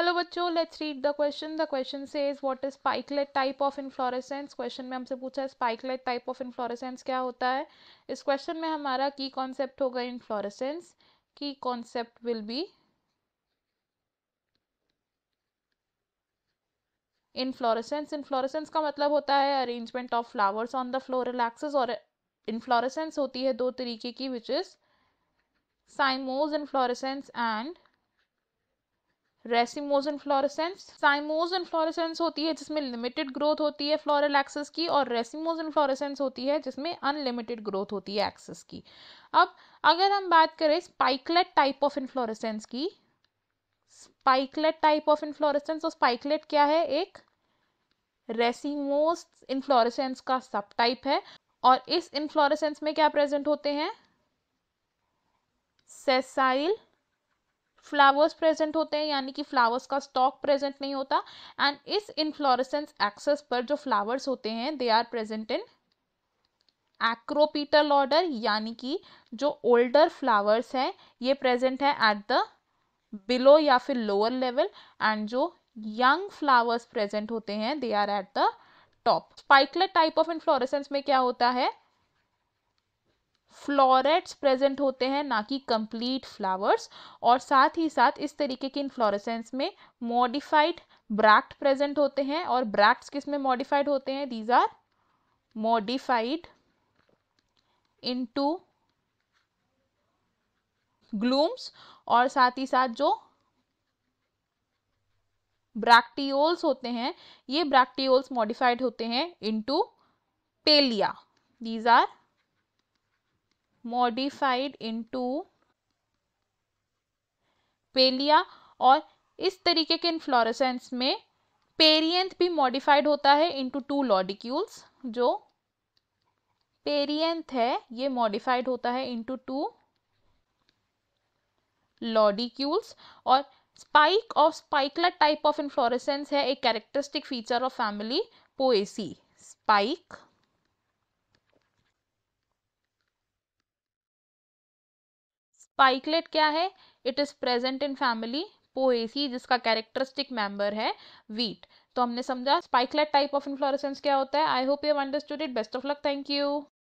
hello बच्चों let's read the question the question से is what is spikelet type of inflorescence question में हमसे पूछा है स्पाइकलेट टाइप ऑफ इन्फ्लोरेसेंस क्या होता है इस क्वेश्चन में हमारा की कॉन्सेप्ट होगा इन्फ्लोरेसेंस की concept will be inflorescence inflorescence का मतलब होता है arrangement of flowers on the floral axis और इन्फ्लोरेसेंस होती है दो तरीके की which is cymose inflorescence and racemose inflorescence cymose inflorescence होती है जिसमें लिमिटेड ग्रोथ होती है फ्लोरल एक्सेस की और रेसिमोजन फ्लोरेसेंस होती है जिसमें अनलिमिटेड ग्रोथ होती है एक्सेस की अब अगर हम बात करें स्पाइकलेट टाइप ऑफ इन्फ्लोरेसेंस की स्पाइकलेट टाइप ऑफ इन्फ्लोरेसेंस और स्पाइकलेट क्या है एक रेसिमोस इन्फ्लोरेसेंस का सब टाइप है और इस इन्फ्लोरेसेंस में क्या प्रेजेंट होते हैं सेसाइल फ्लावर्स प्रेजेंट होते हैं यानी कि फ्लावर्स का स्टॉक प्रेजेंट नहीं होता एंड इस इन्फ्लोरेसेंस एक्सेस पर जो फ्लावर्स होते हैं they are present in acropetal order यानी कि जो ओल्डर फ्लावर्स हैं ये प्रेजेंट है एट द बिलो या फिर लोअर लेवल एंड जो यंग फ्लावर्स प्रेजेंट होते हैं they are at the top spikelet type of inflorescence में क्या होता है फ्लोरेट्स प्रेजेंट होते हैं ना कि कंप्लीट फ्लावर्स और साथ ही साथ इस तरीके के फ्लोरसेंस में मॉडिफाइड ब्रैक्ट प्रेजेंट होते हैं और ब्रैक्ट्स किस में मॉडिफाइड होते हैं these are modified into glumes और साथ ही साथ जो ब्रैक्टियोल्स होते हैं ये ब्रैक्टियोल्स मॉडिफाइड होते हैं into palea these are modified into palea और इस तरीके के इन्फ्लोरेसेंस में पेरियंथ भी मॉडिफाइड होता है इनटू टू लॉडिक्यूल्स जो पेरियंथ है ये मॉडिफाइड होता है इनटू टू लॉडिक्यूल्स और spike of spikelet type of inflorescence है एक characteristic feature of family Poaceae spikelet क्या है it is present in family Poaceae जिसका कैरेक्टरिस्टिक मेंबर है वीट तो हमने समझा स्पाइकलेट टाइप ऑफ इन्फ्लोरेसेंस क्या होता है I hope you understood it best of luck thank you